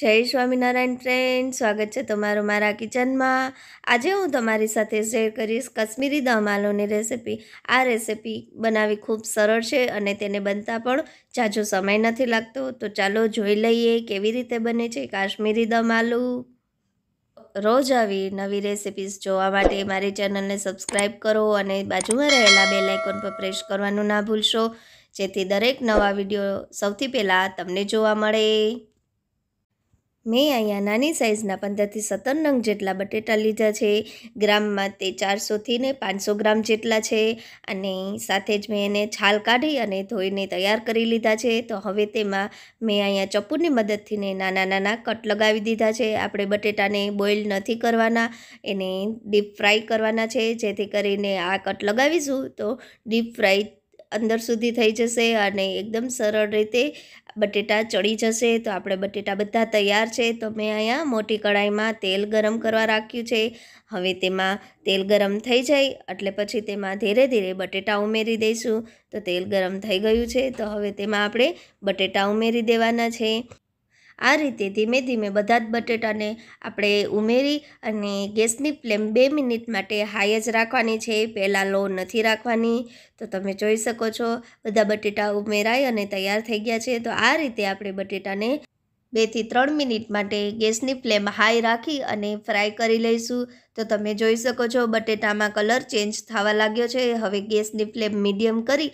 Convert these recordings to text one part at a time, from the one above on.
જય સ્વામિનારાયણ ફ્રેન્ડ સ્વાગત છે તમારું મારા કિચનમાં આજે હું તમારી સાથે શેર કરીશ કશ્મીરી દમ આલુની રેસિપી આ રેસિપી બનાવી ખૂબ સરળ છે અને તેને બનતા પણ ઝાઝો સમય નથી લાગતો તો ચાલો જોઈ લઈએ કેવી રીતે બને છે કાશ્મીરી દમ આલુ રોજ આવી નવી રેસિપીસ જોવા માટે મારી ચેનલને સબસ્ક્રાઈબ કરો અને બાજુમાં રહેલા બે લાઇકોન પર પ્રેસ કરવાનું ના ભૂલશો જેથી દરેક નવા વિડીયો સૌથી પહેલાં તમને જોવા મળે મેં અહીંયા નાની સાઇઝના પંદરથી સત્તર નંગ જેટલા બટેટા લીધા છે ગ્રામમાં તે ચારસોથી ને પાંચસો ગ્રામ જેટલા છે અને સાથે જ મેં એને છાલ કાઢી અને ધોઈને તૈયાર કરી લીધા છે તો હવે તેમાં મેં અહીંયા ચપ્પુની મદદથી ને નાના નાના કટ લગાવી દીધા છે આપણે બટેટાને બોઇલ નથી કરવાના એને ડીપ ફ્રાય કરવાના છે જેથી કરીને આ કટ લગાવીશું તો ડીપ ફ્રાય અંદર સુધી થઈ જશે અને એકદમ સરળ રીતે બટેટા ચડી જશે તો આપણે બટેટા બધા તૈયાર છે તો મેં અહીંયા મોટી કડાઈમાં તેલ ગરમ કરવા રાખ્યું છે હવે તેમાં તેલ ગરમ થઈ જાય એટલે પછી તેમાં ધીરે ધીરે બટેટા ઉમેરી દઈશું તો તેલ ગરમ થઈ ગયું છે તો હવે તેમાં આપણે બટેટા ઉમેરી દેવાના છે આ રીતે ધીમે ધીમે બધા જ બટેટાને આપણે ઉમેરી અને ગેસની ફ્લેમ બે મિનિટ માટે હાઈ જ રાખવાની છે પહેલાં લો નથી રાખવાની તો તમે જોઈ શકો છો બધા બટેટા ઉમેરાય અને તૈયાર થઈ ગયા છે તો આ રીતે આપણે બટેટાને બેથી ત્રણ મિનિટ માટે ગેસની ફ્લેમ હાઈ રાખી અને ફ્રાય કરી લઈશું તો તમે જોઈ શકો છો બટેટામાં કલર ચેન્જ થવા લાગ્યો છે હવે ગેસની ફ્લેમ મીડિયમ કરી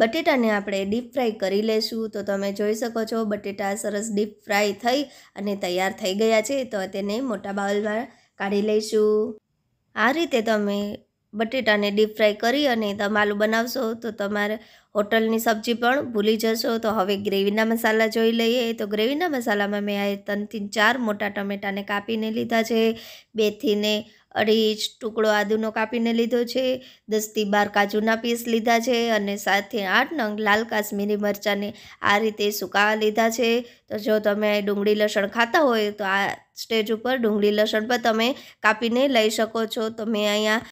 બટેટાને આપણે ડીપ ફ્રાય કરી લેશું તો તમે જોઈ શકો છો બટેટા સરસ ડીપ ફ્રાય થઈ અને તૈયાર થઈ ગયા છે તો તેને મોટા બાઉલમાં કાઢી લઈશું આ રીતે તમે બટેટાને ડીપ ફ્રાય કરી અને તમાલું બનાવશો તો તમારે હોટલની સબ્જી પણ ભૂલી જશો તો હવે ગ્રેવીના મસાલા જોઈ લઈએ તો ગ્રેવીના મસાલામાં મેં આ ત્રણથી ચાર મોટા ટમેટાને કાપીને લીધા છે બેથીને અઢી ટુકડો આદુનો કાપીને લીધો છે દસથી બાર કાજુના પીસ લીધા છે અને સાતથી આઠ નંગ લાલ કાશ્મીરી મરચાંને આ રીતે સુકાવા લીધા છે તો જો તમે ડુંગળી લસણ ખાતા હોય તો આ સ્ટેજ ઉપર ડુંગળી લસણ પણ તમે કાપીને લઈ શકો છો તો મેં અહીંયા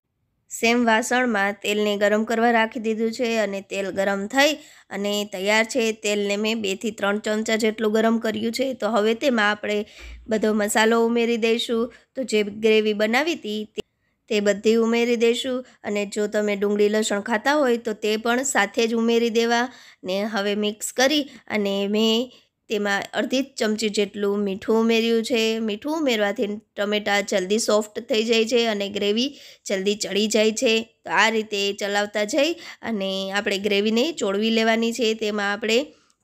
સેમ વાસણમાં તેલને ગરમ કરવા રાખી દીધું છે અને તેલ ગરમ થઈ અને તૈયાર છે તેલને મેં બેથી ત્રણ ચમચા જેટલું ગરમ કર્યું છે તો હવે તેમાં આપણે બધો મસાલો ઉમેરી દઈશું તો જે ગ્રેવી બનાવી હતી તે બધી ઉમેરી દઈશું અને જો તમે ડુંગળી લસણ ખાતા હોય તો તે પણ સાથે જ ઉમેરી દેવા ને હવે મિક્સ કરી અને મેં તેમાં અડધી ચમચી જેટલું મીઠું ઉમેર્યું છે મીઠું ઉમેરવાથી ટમેટાં જલ્દી સોફ્ટ થઈ જાય છે અને ગ્રેવી જલ્દી ચડી જાય છે તો આ રીતે ચલાવતા જઈ અને આપણે ગ્રેવીને ચોળવી લેવાની છે તેમાં આપણે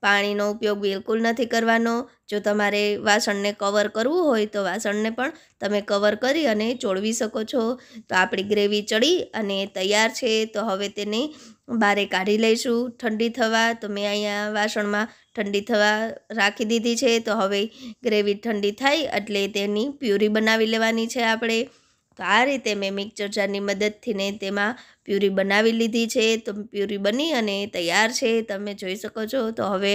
પાણીનો ઉપયોગ બિલકુલ નથી કરવાનો જો તમારે વાસણને કવર કરવું હોય તો વાસણને પણ તમે કવર કરી અને ચોળવી શકો છો તો આપણી ગ્રેવી ચડી અને તૈયાર છે તો હવે તેને બારે કાઢી લઈશું ઠંડી થવા તો મેં અહીંયા વાસણમાં ઠંડી થવા રાખી દીધી છે તો હવે ગ્રેવી ઠંડી થાય એટલે તેની પ્યુરી બનાવી લેવાની છે આપણે તો આ રીતે મેં મિક્સર જારની મદદથી ને તેમાં પ્યુરી બનાવી લીધી છે તો પ્યુરી બની અને તૈયાર છે તમે જોઈ શકો છો તો હવે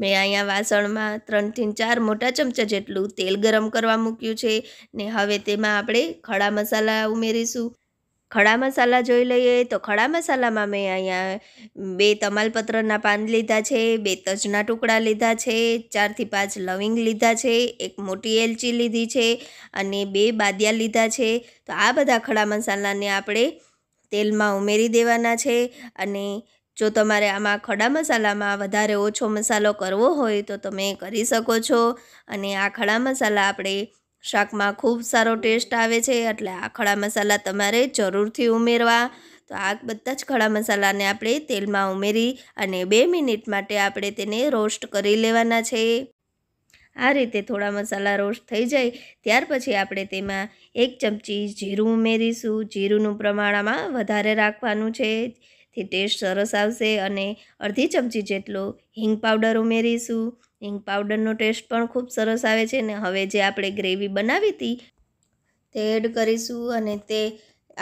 મેં અહીંયા વાસણમાં ત્રણથી ચાર મોટા ચમચા જેટલું તેલ ગરમ કરવા મૂક્યું છે ને હવે તેમાં આપણે ખડા મસાલા ઉમેરીશું ખડા મસાલા જોઈ લઈએ તો ખડા મસાલામાં મેં અહીંયા બે તમાલપત્રના પાન લીધા છે બે તજના ટુકડા લીધા છે ચારથી પાંચ લવિંગ લીધા છે એક મોટી એલચી લીધી છે અને બે બાદિયા લીધા છે તો આ બધા ખડા મસાલાને આપણે તેલમાં ઉમેરી દેવાના છે અને જો તમારે આમાં ખડા મસાલામાં વધારે ઓછો મસાલો કરવો હોય તો તમે કરી શકો છો અને આ ખડા મસાલા આપણે શાકમાં ખૂબ સારો ટેસ્ટ આવે છે એટલે આ ખડા મસાલા તમારે જરૂરથી ઉમેરવા તો આ બધા જ ખડા મસાલાને આપણે તેલમાં ઉમેરી અને બે મિનિટ માટે આપણે તેને રોસ્ટ કરી લેવાના છે આ રીતે થોડા મસાલા રોસ્ટ થઈ જાય ત્યાર પછી આપણે તેમાં એક ચમચી જીરું ઉમેરીશું જીરુંનું પ્રમાણમાં વધારે રાખવાનું છે થી ટેસ્ટ સરસ આવશે અને અડધી ચમચી જેટલો હિંગ પાવડર ઉમેરીશું હિંગ પાવડરનો ટેસ્ટ પણ ખૂબ સરસ આવે છે ને હવે જે આપણે ગ્રેવી બનાવી હતી તે એડ કરીશું અને તે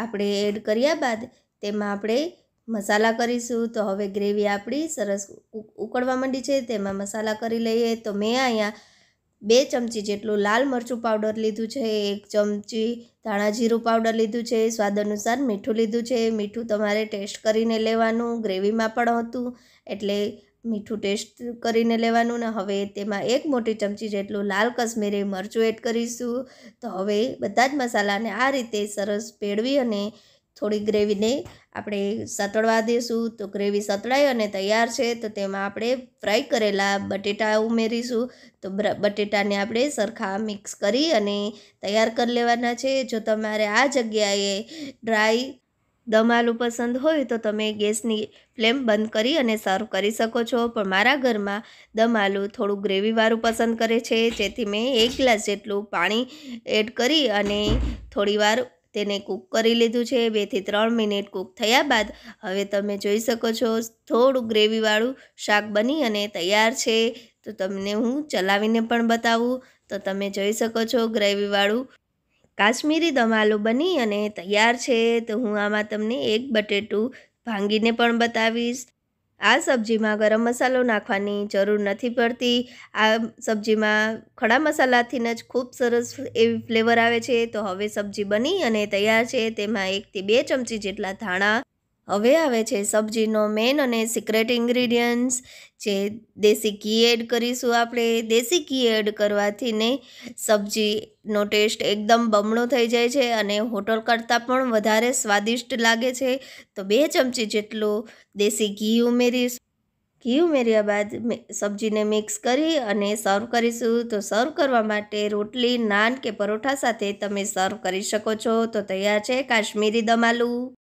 આપણે એડ કર્યા બાદ તેમાં આપણે મસાલા કરીશું તો હવે ગ્રેવી આપણી સરસ ઉકળવા માંડી છે તેમાં મસાલા કરી લઈએ તો મેં અહીંયા બે ચમચી જેટલું લાલ મરચું પાવડર લીધું છે એક ચમચી ધાણા જીરું પાવડર લીધું છે સ્વાદ અનુસાર મીઠું લીધું છે મીઠું તમારે ટેસ્ટ કરીને લેવાનું ગ્રેવીમાં પણ હતું એટલે મીઠું ટેસ્ટ કરીને લેવાનું ને હવે તેમાં એક મોટી ચમચી જેટલું લાલ કશ્મીરી મરચું એડ કરીશું તો હવે બધા જ મસાલાને આ રીતે સરસ પેળવી અને થોડી ગ્રેવીને આપણે સતળવા દઈશું તો ગ્રેવી સતળાઈ અને તૈયાર છે તો તેમાં આપણે ફ્રાય કરેલા બટેટા ઉમેરીશું તો બટેટાને આપણે સરખા મિક્સ કરી અને તૈયાર કરી લેવાના છે જો તમારે આ જગ્યાએ ડ્રાય દમ આલુ પસંદ હોય તો તમે ગેસની ફ્લેમ બંધ કરી અને સર્વ કરી શકો છો પણ મારા ઘરમાં દમ આલુ થોડું ગ્રેવીવાળું પસંદ કરે છે જેથી મેં એક ગ્લાસ જેટલું પાણી એડ કરી અને થોડીવાર તેને કૂક કરી લીધું છે બેથી ત્રણ મિનિટ કૂક થયા બાદ હવે તમે જોઈ શકો છો થોડું ગ્રેવીવાળું શાક બની અને તૈયાર છે તો તમને હું ચલાવીને પણ બતાવું તો તમે જોઈ શકો છો ગ્રેવીવાળું કાશ્મીરી દમ બની અને તૈયાર છે તો હું આમાં તમને એક બટેટું ભાંગીને પણ બતાવીશ આ સબ્જીમાં ગરમ મસાલો નાખવાની જરૂર નથી પડતી આ સબ્જીમાં ખડા મસાલાથી જ ખૂબ સરસ એવી ફ્લેવર આવે છે તો હવે સબ્જી બની અને તૈયાર છે તેમાં એકથી બે ચમચી જેટલા ધાણા હવે આવે છે સબ્જીનો મેન અને સિક્રેટ ઇન્ગ્રીડિયન્ટ્સ જે દેશી ઘી એડ કરીશું આપણે દેશી ઘી એડ કરવાથી ને સબ્જીનો ટેસ્ટ એકદમ બમણો થઈ જાય છે અને હોટલ કરતાં પણ વધારે સ્વાદિષ્ટ લાગે છે તો બે ચમચી જેટલું દેશી ઘી ઉમેરીશું ઘી ઉમેર્યા બાદ સબ્જીને મિક્સ કરી અને સર્વ કરીશું તો સર્વ કરવા માટે રોટલી નાન કે પરોઠા સાથે તમે સર્વ કરી શકો છો તો તૈયાર છે કાશ્મીરી દમાલું